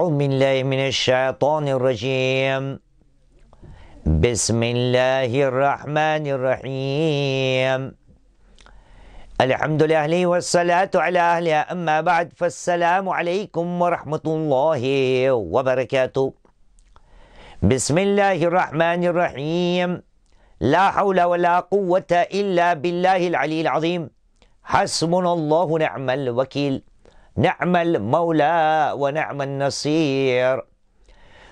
أعوذ بالله من الشيطان الرجيم بسم الله الرحمن الرحيم الحمد لله والصلاة على أهلها أما بعد فالسلام عليكم ورحمة الله وبركاته بسم الله الرحمن الرحيم لا حول ولا قوة إلا بالله العلي العظيم حسبنا الله نعم الوكيل نعم المولى ونعم النصير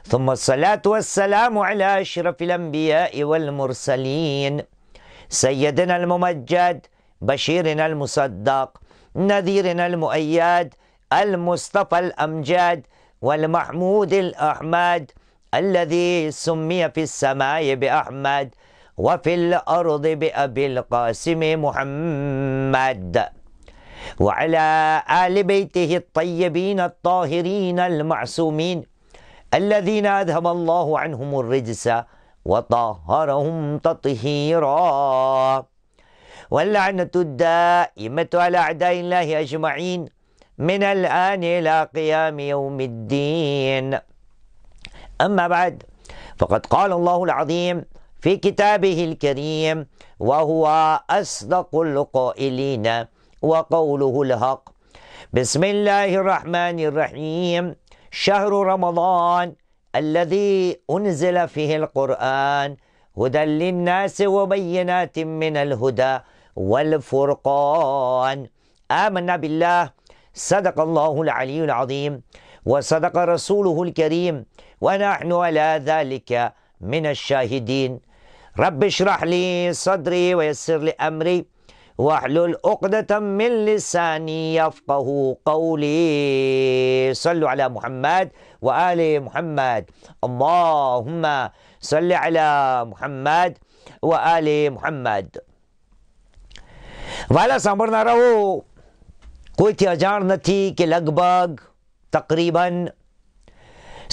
ثم الصلاة والسلام على أشرف الأنبياء والمرسلين سيدنا الممجد بشيرنا المصدق نذيرنا المؤيد المصطفى الأمجاد والمحمود الأحمد الذي سمي في السماء بأحمد وفي الأرض بأبي القاسم محمد وعلى آل بيته الطيبين الطاهرين المعصومين الذين أذهب الله عنهم الرجس وطهرهم تطهيرا واللعنة الدائمة على أعداء الله أجمعين من الآن إلى قيام يوم الدين أما بعد فقد قال الله العظيم في كتابه الكريم وهو أصدق القائلين وقوله الحق بسم الله الرحمن الرحيم شهر رمضان الذي أنزل فيه القرآن هدى للناس وبينات من الهدى والفرقان آمنا بالله صدق الله العلي العظيم وصدق رسوله الكريم ونحن على ذلك من الشاهدين رب اشرح لي صدري ويسر لي أمري واحلل عقدة من لساني يفقه قولي صلوا على محمد وآل محمد اللهم صل على محمد وآل محمد والا سامبرنا رو کوئی تیجار نتی كي لگ باگ تقریبا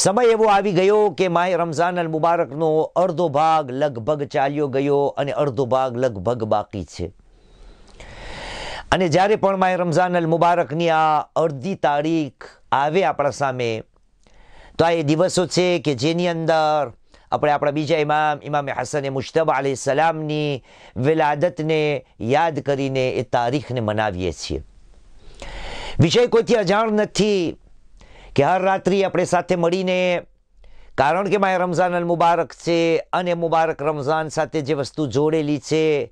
سمعي وو آوی گئو کہ ماه رمضان المبارك نو اردو باغ لگ بگ چاليو غيو ان اردو باغ لگ بگ باقی અને જ્યારે પણ માય રમઝાન અલ મુબારકની આ અડધી તારીખ આવે આપણા સામે તો આ એ દિવસો છે કે જેની અંદર આપણે આપણા બીજા ઇમામ ઇમામ હસન એ મુશ્તબ અલી સલામની વિલાદતને યાદ કરીને એ તારીખને મનાવીએ છીએ વિષય કોઈથી અજાણ નથી કે હર રાત્રિ આપણે સાથે મળીને કારણ કે મારે રમઝાન અલ મુબારક છે અને મુબારક રમઝાન સાથે જે વસ્તુ જોડેલી છે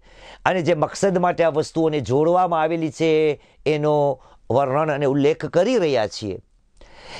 અને જે મકસદ માટે આ વસ્તુઓને જોડવામાં આવેલી છે એનો વર્ણન અને ઉલ્લેખ કરી રહ્યા છીએ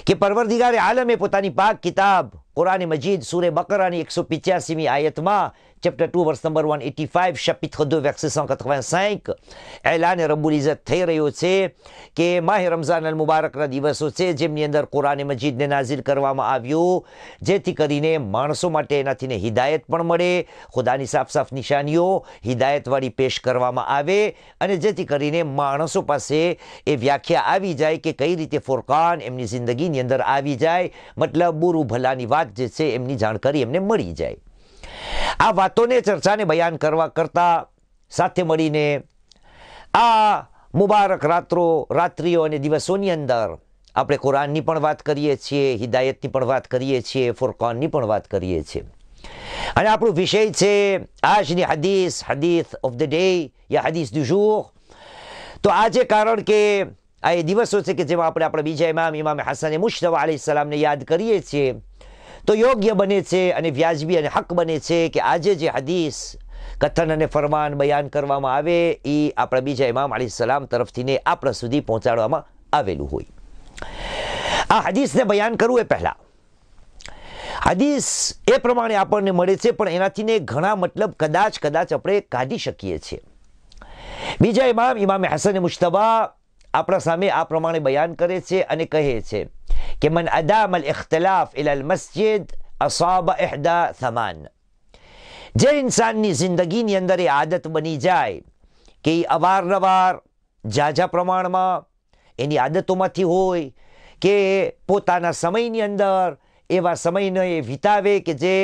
કે પરવરદિગારે આલમે પોતાની પાક કિતાબ કુરાન મજીદ સુરે બકરાની એકસો પિચ્યાસીમી આયતમાં chapter 2 verse number 185 chapitre 2 verset 185 એલાન રબ્બુલ ઇઝત થઈ રહ્યો છે કે માહે રમઝાન અલ મુબારકના દિવસો છે જેમની અંદર કુરાન મજીદને નાઝિલ કરવામાં આવ્યું જેથી કરીને માણસો માટે એનાથી ને હિદાયત પણ મળે ખુદાની સાફ સાફ નિશાનીઓ હિદાયતવાળી પેશ કરવામાં આવે અને જેથી કરીને માણસો પાસે એ વ્યાખ્યા આવી જાય કે કઈ રીતે ફોરકાન એમની જિંદગીની અંદર આવી જાય મતલબ બુરુ ભલાની વાત જે છે એમની જાણકારી એમને મળી જાય આ વાતોને ચર્ચાને બયાન કરવા કરતાં સાથે મળીને આ મુબારક રાત્રો રાત્રિઓ અને દિવસોની અંદર આપણે કુરાનની પણ વાત કરીએ છીએ હિદાયતની પણ વાત કરીએ છીએ ફુરકાનની પણ વાત કરીએ છીએ અને આપણો વિષય છે આજની હદીસ હદીસ ઓફ ધ ડે યા હદીસ દુજુર તો આજે કારણ કે આ એ દિવસો છે કે જેમાં આપણે આપણે બીજા ઇમામ ઇમામ હસન મુશ્તવા અલી સલામને યાદ કરીએ છીએ તો યોગ્ય બને છે અને વ્યાજબી અને હક બને છે કે આજે જે હદીસ કથન અને ફરમાન બયાન કરવામાં આવે એ આપણા બીજા ઇમામ અલી સલામ તરફથીને આપણા સુધી પહોંચાડવામાં આવેલું હોય આ હદીસને બયાન કરવું એ પહેલાં હદીસ એ પ્રમાણે આપણને મળે છે પણ એનાથીને ઘણા મતલબ કદાચ કદાચ આપણે કાઢી શકીએ છીએ બીજા ઇમામ ઇમામે હસન મુશ્તબા આપણા સામે આ પ્રમાણે બયાન કરે છે અને કહે છે من أدام الاختلاف إلى المسجد असाब अहदा थमान જે ઇન્સાનની જિંદગીની અંદર એ આદત બની જાય કે અવારનવાર ઝાઝા પ્રમાણમાં એની આદતોમાંથી હોય કે પોતાના સમયની અંદર એવા સમયને એ વિતાવે કે જે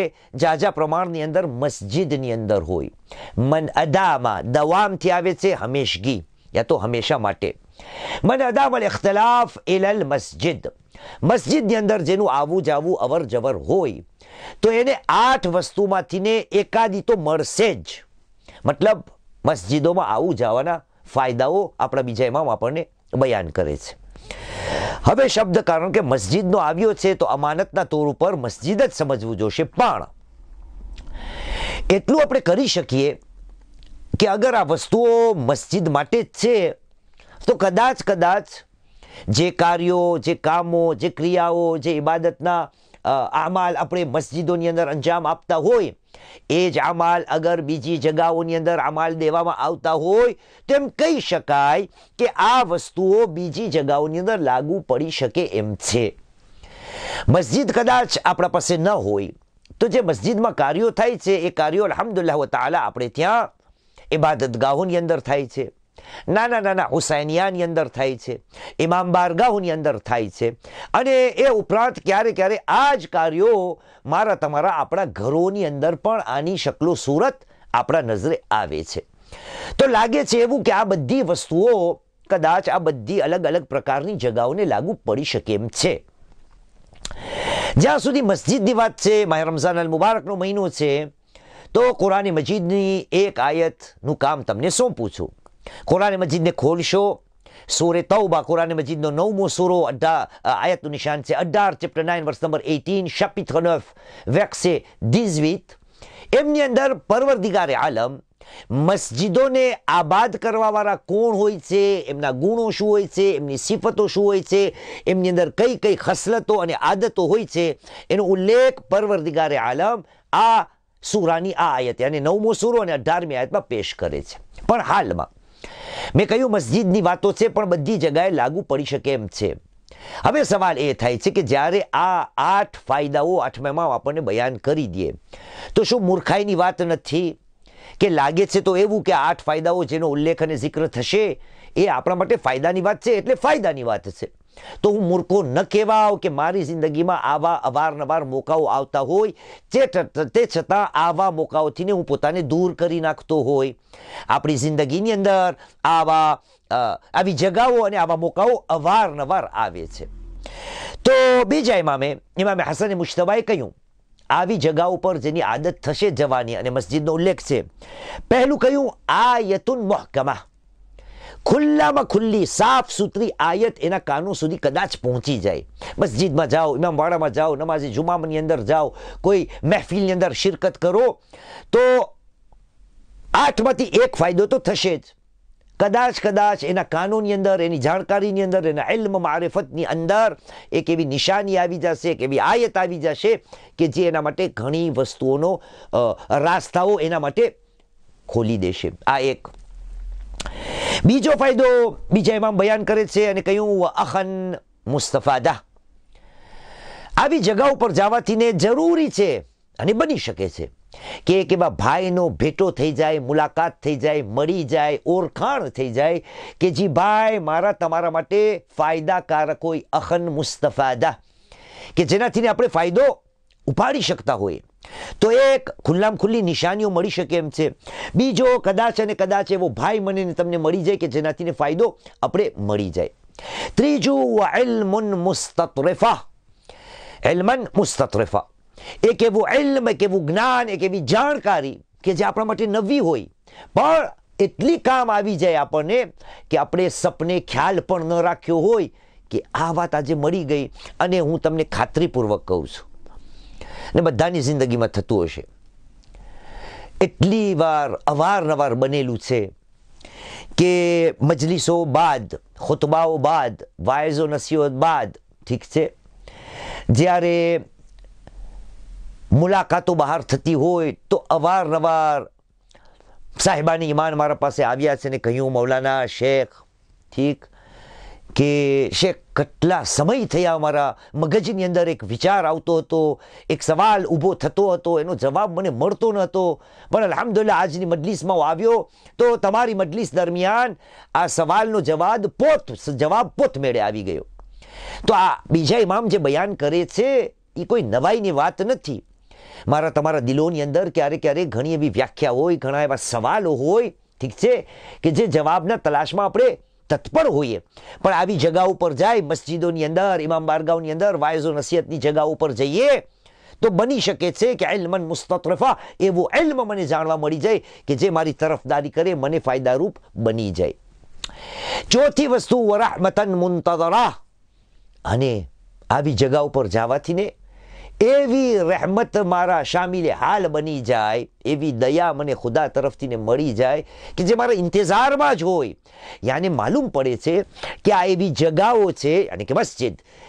ઝાઝા પ્રમાણની અંદર મસ્જિદની અંદર હોય મન અદામાં દવામથી આવે છે હંમેશગી યા તો હંમેશા માટે મન અદામ અલ ઇખતલાફ એલ મસ્જિદ મસ્જિદની અંદર જેનું આવવું જાવું અવર જવર હોય તો એને આઠ વસ્તુમાંથી ને એકાદી તો મળશે જ મતલબ મસ્જિદોમાં આવું જવાના ફાયદાઓ આપણા બીજા એમાં આપણને બયાન કરે છે હવે શબ્દ કારણ કે મસ્જિદનો આવ્યો છે તો અમાનતના તોર ઉપર મસ્જિદ જ સમજવું જોશે પણ એટલું આપણે કરી શકીએ કે અગર આ વસ્તુઓ મસ્જિદ માટે જ છે તો કદાચ કદાચ જે કાર્યો જે કામો જે ક્રિયાઓ જે ઇબાદતના આમાલ આપણે મસ્જિદોની અંદર અંજામ આપતા હોય એ જ આમાલ અગર બીજી જગાઓની અંદર આમાલ દેવામાં આવતા હોય તો એમ કહી શકાય કે આ વસ્તુઓ બીજી જગાઓની અંદર લાગુ પડી શકે એમ છે મસ્જિદ કદાચ આપણા પાસે ન હોય તો જે મસ્જિદમાં કાર્યો થાય છે એ કાર્યો અલહમદુલ્લાહ તાલા આપણે ત્યાં ગાહોની અંદર થાય છે નાના નાના હુસૈનિયાની અંદર થાય છે ઇમામ બારગાહોની અંદર થાય છે અને એ ઉપરાંત ક્યારે ક્યારે આ જ કાર્યો મારા તમારા આપણા ઘરોની અંદર પણ આની શકલો સુરત આપણા નજરે આવે છે તો લાગે છે એવું કે આ બધી વસ્તુઓ કદાચ આ બધી અલગ અલગ પ્રકારની જગાઓને લાગુ પડી શકે એમ છે જ્યાં સુધી મસ્જિદની વાત છે માય રમઝાન અલ મુબારકનો મહિનો છે તો કુરાની મજીદની એક આયતનું કામ તમને સોંપું છું કુરાન મજીદને ખોલશો સૂરે તૌબા કુરાન મજીદનો નવમો સૂરો અઢાર આયતનું નિશાન છે અઢાર ચેપ્ટર નાઇન વર્ષ નંબર એઇટીન શપિત્ર નફ વેક્સે ડિઝવિથ એમની અંદર પરવરદિગારે આલમ મસ્જિદોને આબાદ કરવાવાળા કોણ હોય છે એમના ગુણો શું હોય છે એમની સિફતો શું હોય છે એમની અંદર કઈ કઈ ખસલતો અને આદતો હોય છે એનો ઉલ્લેખ પરવરદિગારે આલમ આ સુરાની આ આયત અને નવમો સુરો અને અઢારમી આયતમાં પેશ કરે છે પણ હાલમાં મેં કહ્યું મસ્જિદની વાતો છે પણ બધી જગાએ લાગુ પડી શકે એમ છે હવે સવાલ એ થાય છે કે જ્યારે આ આઠ ફાયદાઓ આઠમામાં આપણને બયાન કરી દે તો શું મૂર્ખાઈની વાત નથી કે લાગે છે તો એવું કે આઠ ફાયદાઓ જેનો ઉલ્લેખ અને જિક્ર થશે એ આપણા માટે ફાયદાની વાત છે એટલે ફાયદાની વાત છે તો હું મૂર્ખો ન કહેવાઉ કે મારી જિંદગીમાં આવા અવારનવાર મોકાઓ આવતા હોય તે તે છતાં આવા મોકાઓથીને હું પોતાને દૂર કરી નાખતો હોય આપણી જિંદગીની અંદર આવા આવી જગાઓ અને આવા મોકાઓ અવારનવાર આવે છે તો બીજા ઇમામે ઇમામે હસન મુશ્તબાએ કહ્યું આવી જગા ઉપર જેની આદત થશે જવાની અને મસ્જિદનો ઉલ્લેખ છે પહેલું કહ્યું આ યતુન મોહકમા ખુલ્લામાં ખુલ્લી સાફ સુથરી આયત એના કાનૂન સુધી કદાચ પહોંચી જાય મસ્જિદમાં જાઓ ઇમામવાડામાં જાઓ નમાઝી જુમામની અંદર જાઓ કોઈ મહેફિલની અંદર શિરકત કરો તો આઠમાંથી એક ફાયદો તો થશે જ કદાચ કદાચ એના કાનૂની અંદર એની જાણકારીની અંદર એના ઇલ્મ મારેફતની અંદર એક એવી નિશાની આવી જશે એક એવી આયત આવી જશે કે જે એના માટે ઘણી વસ્તુઓનો રાસ્તાઓ એના માટે ખોલી દેશે આ એક બીજો ફાયદો બીજા ઇમામ બયાન કરે છે અને કહ્યું અખન મુસ્તફાદા આવી જગા ઉપર જવાથી ને જરૂરી છે અને બની શકે છે કે એક એવા ભાઈનો ભેટો થઈ જાય મુલાકાત થઈ જાય મળી જાય ઓળખાણ થઈ જાય કે જી ભાઈ મારા તમારા માટે ફાયદાકારક હોય અખન મુસ્તફાદા કે જેનાથીને આપણે ફાયદો ઉપાડી શકતા હોઈએ તો એક ખુલ્લામ ખુલ્લી નિશાનીઓ મળી શકે એમ છે બીજો કદાચ અને કદાચ એવો ભાઈ મને તમને મળી જાય કે જેનાથી ફાયદો આપણે મળી જાય ત્રીજું એલમુન મુસ્તરેફા એલમન મુસ્તરેફા એક એવું એલ્મ એક એવું જ્ઞાન એક એવી જાણકારી કે જે આપણા માટે નવી હોય પણ એટલી કામ આવી જાય આપણને કે આપણે સપને ખ્યાલ પણ ન રાખ્યો હોય કે આ વાત આજે મળી ગઈ અને હું તમને ખાતરીપૂર્વક કહું છું ને બધાની જિંદગીમાં થતું હશે એટલી વાર અવારનવાર બનેલું છે કે મજલિસો બાદ ખોતબાઓ બાદ વાયઝો નસીહત બાદ ઠીક છે જ્યારે મુલાકાતો બહાર થતી હોય તો અવારનવાર સાહેબાની ઈમાન મારા પાસે આવ્યા છે ને કહ્યું મૌલાના શેખ ઠીક કે શેખ કેટલા સમય થયા અમારા મગજની અંદર એક વિચાર આવતો હતો એક સવાલ ઊભો થતો હતો એનો જવાબ મને મળતો ન હતો પણ અલહમદુલ્લા આજની મજલિસમાં હું આવ્યો તો તમારી મજલિસ દરમિયાન આ સવાલનો જવાબ પોત જવાબ પોત મેળે આવી ગયો તો આ બીજા ઇમામ જે બયાન કરે છે એ કોઈ નવાઈની વાત નથી મારા તમારા દિલોની અંદર ક્યારેક ક્યારેક ઘણી એવી વ્યાખ્યા હોય ઘણા એવા સવાલો હોય ઠીક છે કે જે જવાબના તલાશમાં આપણે તત્પર હોઈએ પણ આવી જગા ઉપર જાય મસ્જિદોની અંદર ઇમામ બારગાઓની અંદર વાયઝો નસીહતની જગા ઉપર જઈએ તો બની શકે છે કે ઇલ્મન મુસ્તરફા એવો ઇલ્મ મને જાણવા મળી જાય કે જે મારી તરફદારી કરે મને ફાયદારૂપ બની જાય ચોથી વસ્તુ વરાહમતન મુંતદરા અને આવી જગા ઉપર જવાથી ને એવી રહેમત મારા શામિલે હાલ બની જાય એવી દયા મને ખુદા તરફથી મળી જાય કે જે મારા ઇંતજારમાં જ હોય યાને માલુમ પડે છે કે આ એવી જગાઓ છે અને કે મસ્જિદ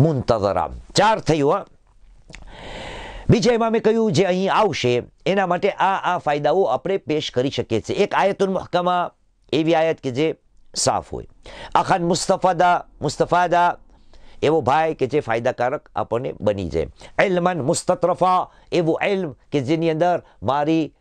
મુંતઝરા ચાર થયું હા બીજા ઇમામે કહ્યું જે અહીં આવશે એના માટે આ આ ફાયદાઓ આપણે પેશ કરી શકીએ છીએ એક આયતુલ મહકમા એવી આયત કે જે સાફ હોય આખાન મુસ્તફાદા મુસ્તફાદા એવો ભાઈ કે જે ફાયદાકારક આપણને બની જાય એલમન મુસ્તરફા એવું એલ્મ કે જેની અંદર મારી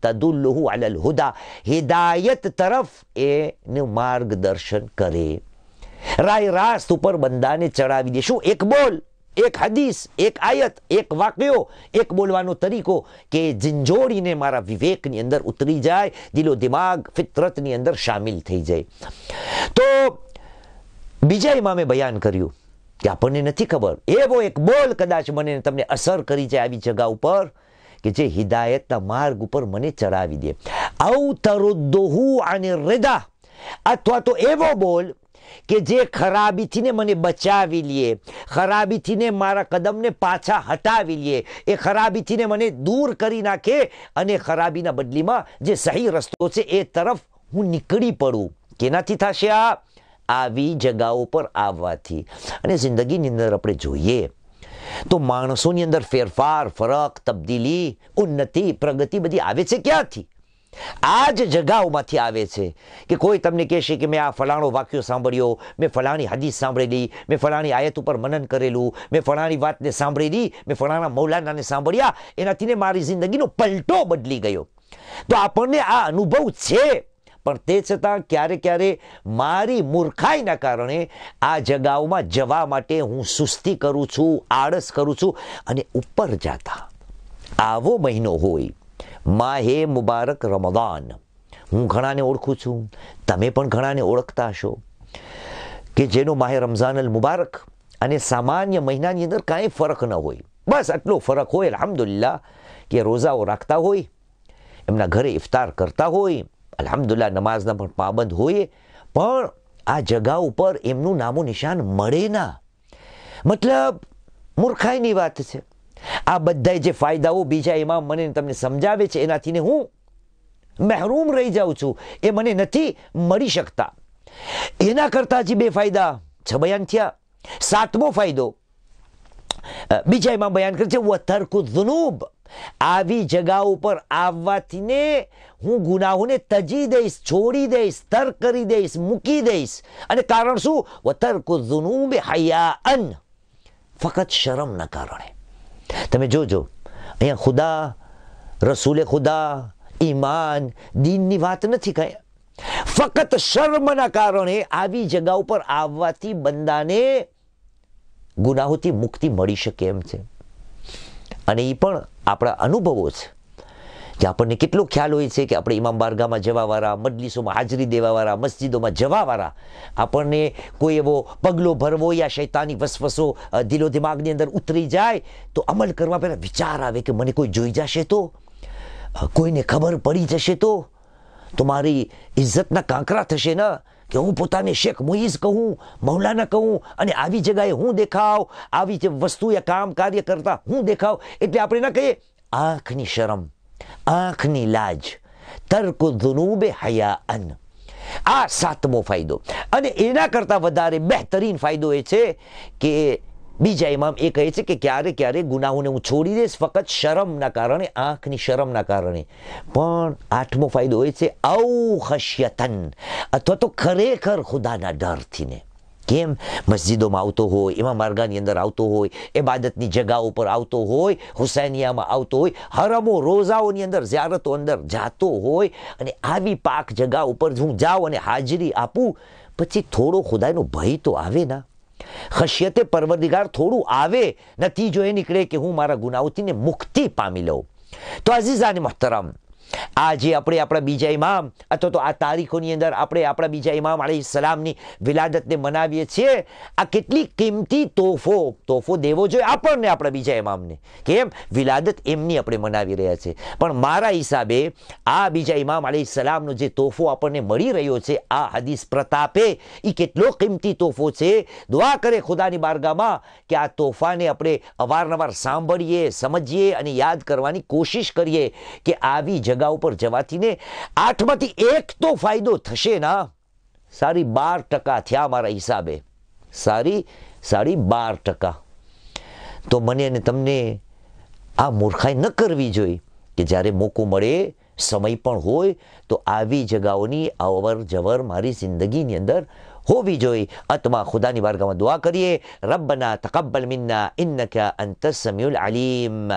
તદુલ્લુહુ અલલ હુદા હિદાયત તરફ એનું માર્ગદર્શન કરે રાય રાસ્ત ઉપર બંદાને ચડાવી દે શું એક બોલ એક હદીસ એક આયત એક વાક્યો એક બોલવાનો તરીકો કે જિંજોડીને મારા વિવેકની અંદર ઉતરી જાય દિલો દિમાગ ફિતરતની અંદર સામેલ થઈ જાય તો બીજા ઇમામે બયાન કર્યું કે આપણને નથી ખબર એવો એક બોલ કદાચ મને તમને અસર કરી જાય આવી જગા ઉપર કે જે હિદાયતના માર્ગ ઉપર મને ચડાવી દે અવતરુદ્દોહુ અને રેદા અથવા તો એવો બોલ કે જે ખરાબીથીને મને બચાવી લે ખરાબીથીને મારા કદમને પાછા હટાવી લે એ ખરાબીથીને મને દૂર કરી નાખે અને ખરાબીના બદલીમાં જે સહી રસ્તો છે એ તરફ હું નીકળી પડું કેનાથી થશે આ આવી જગાઓ પર આવવાથી અને જિંદગીની અંદર આપણે જોઈએ તો માણસોની અંદર ફેરફાર ફરક તબદીલી ઉન્નતિ પ્રગતિ બધી આવે છે ક્યાંથી આ જ જગાઓમાંથી આવે છે કે કોઈ તમને કહેશે કે મેં આ ફલાણો વાક્યો સાંભળ્યો મેં ફલાણી હાદીસ સાંભળેલી મેં ફલાણી આયત ઉપર મનન કરેલું મેં ફલાણી વાતને સાંભળેલી મેં ફલાણા મૌલાનાને સાંભળ્યા એનાથી મારી જિંદગીનો પલટો બદલી ગયો તો આપણને આ અનુભવ છે પણ તે છતાં ક્યારે ક્યારે મારી મૂર્ખાઈના કારણે આ જગાઓમાં જવા માટે હું સુસ્તી કરું છું આળસ કરું છું અને ઉપર જાતા આવો મહિનો હોય માહે મુબારક રમદાન હું ઘણાને ઓળખું છું તમે પણ ઘણાને ઓળખતા હશો કે જેનો માહે રમઝાન અલ મુબારક અને સામાન્ય મહિનાની અંદર કાંઈ ફરક ન હોય બસ આટલો ફરક હોય અલહમદુલિલ્લા કે રોઝાઓ રાખતા હોય એમના ઘરે ઇફતાર કરતા હોય અલહમદુલ્લા નમાઝના પણ પાબંધ હોઈએ પણ આ જગા ઉપર એમનું નામું નિશાન મળે ના મતલબ મૂર્ખાઈની વાત છે આ બધા જે ફાયદાઓ બીજા ઇમામ મને તમને સમજાવે છે એનાથી હું મહેરૂમ રહી જાઉં છું એ મને નથી મળી શકતા એના કરતાં જે બે ફાયદા છ બયાન થયા સાતમો ફાયદો બીજા એમાં બયાન કરે છે વતરકુ જુનૂબ આવી જગા ઉપર આવવાથી ને હું ગુનાહોને તજી દઈશ છોડી દઈશ તર કરી દઈશ મૂકી દઈશ અને કારણ શું વતરકુ જુનુબ હયા અન ફક્ત શરમના કારણે તમે જોજો અહીંયા ખુદા રસૂલે ખુદા ઈમાન દીનની વાત નથી કહ્યા ફક્ત શર્મના કારણે આવી જગા ઉપર આવવાથી બંદાને ગુનાહોથી મુક્તિ મળી શકે એમ છે અને એ પણ આપણા અનુભવો છે કે આપણને કેટલો ખ્યાલ હોય છે કે આપણે ઇમામ બારગામાં જવાવાળા મજલિસોમાં હાજરી દેવાવાળા મસ્જિદોમાં જવાવાળા આપણને કોઈ એવો પગલો ભરવો યા શૈતાની વસવસો દિલો દિમાગની અંદર ઉતરી જાય તો અમલ કરવા પહેલાં વિચાર આવે કે મને કોઈ જોઈ જશે તો કોઈને ખબર પડી જશે તો તો મારી ઇજ્જતના કાંકરા થશે ને કે હું પોતાને શેખ મુઈઝ કહું મૌલાના કહું અને આવી જગાએ હું દેખાવ આવી જે વસ્તુ એ કામ કાર્ય કરતા હું દેખાવ એટલે આપણે ના કહીએ આંખની શરમ આંખની લાજ તર્ક ધુનુબે અન આ સાતમો ફાયદો અને એના કરતાં વધારે બહેતરીન ફાયદો એ છે કે બીજા ઇમામ એ કહે છે કે ક્યારે ક્યારે ગુનાહોને હું છોડી દઈશ ફક્ત શરમના કારણે આંખની શરમના કારણે પણ આઠમો ફાયદો હોય છે ઔ હશ્યતન અથવા તો ખરેખર ખુદાના ડરથીને કેમ મસ્જિદોમાં આવતો હોય એમાં માર્ગાની અંદર આવતો હોય ઇબાદતની જગાઓ ઉપર આવતો હોય હુસૈનિયામાં આવતો હોય હરમો રોઝાઓની અંદર ઝિયારતો અંદર જાતો હોય અને આવી પાક જગા ઉપર હું જાઉં અને હાજરી આપું પછી થોડો ખુદાનો ભય તો આવે ના ખશિયતે પરવરદિગાર થોડું આવે નથી જો એ નીકળે કે હું મારા ગુનાઓથીને મુક્તિ પામી લઉં તો અઝીઝાને મહતરમ આ જે આપણે આપણા બીજા ઇમામ અથવા તો આ તારીખોની અંદર આપણે આપણા બીજા ઇમામ આલી સલામની વિલાદતને મનાવીએ છીએ આ કેટલી કિંમતી તોફો તોફો દેવો જોઈએ આપણને આપણા બીજા ઇમામને કેમ વિલાદત એમની આપણે મનાવી રહ્યા છે પણ મારા હિસાબે આ બીજા ઇમામ આલી સલામનો જે તોફો આપણને મળી રહ્યો છે આ હદીસ પ્રતાપે એ કેટલો કિંમતી તોફો છે દુઆ કરે ખુદાની બારગામાં કે આ તોફાને આપણે અવારનવાર સાંભળીએ સમજીએ અને યાદ કરવાની કોશિશ કરીએ કે આવી જગ્યા જગા ઉપર જવાથી ને આઠમાંથી એક તો ફાયદો થશે ના સારી બાર ટકા થયા મારા હિસાબે સારી સાડી બાર ટકા તો મને અને તમને આ મૂર્ખાઈ ન કરવી જોઈએ કે જ્યારે મોકો મળે સમય પણ હોય તો આવી જગાઓની અવર જવર મારી જિંદગીની અંદર હોવી જોઈએ અથવા ખુદાની બારગામાં દુઆ કરીએ રબ્બના તકબ્બલ મિન્ના ઇન્નકા અંત સમીઉલ અલીમ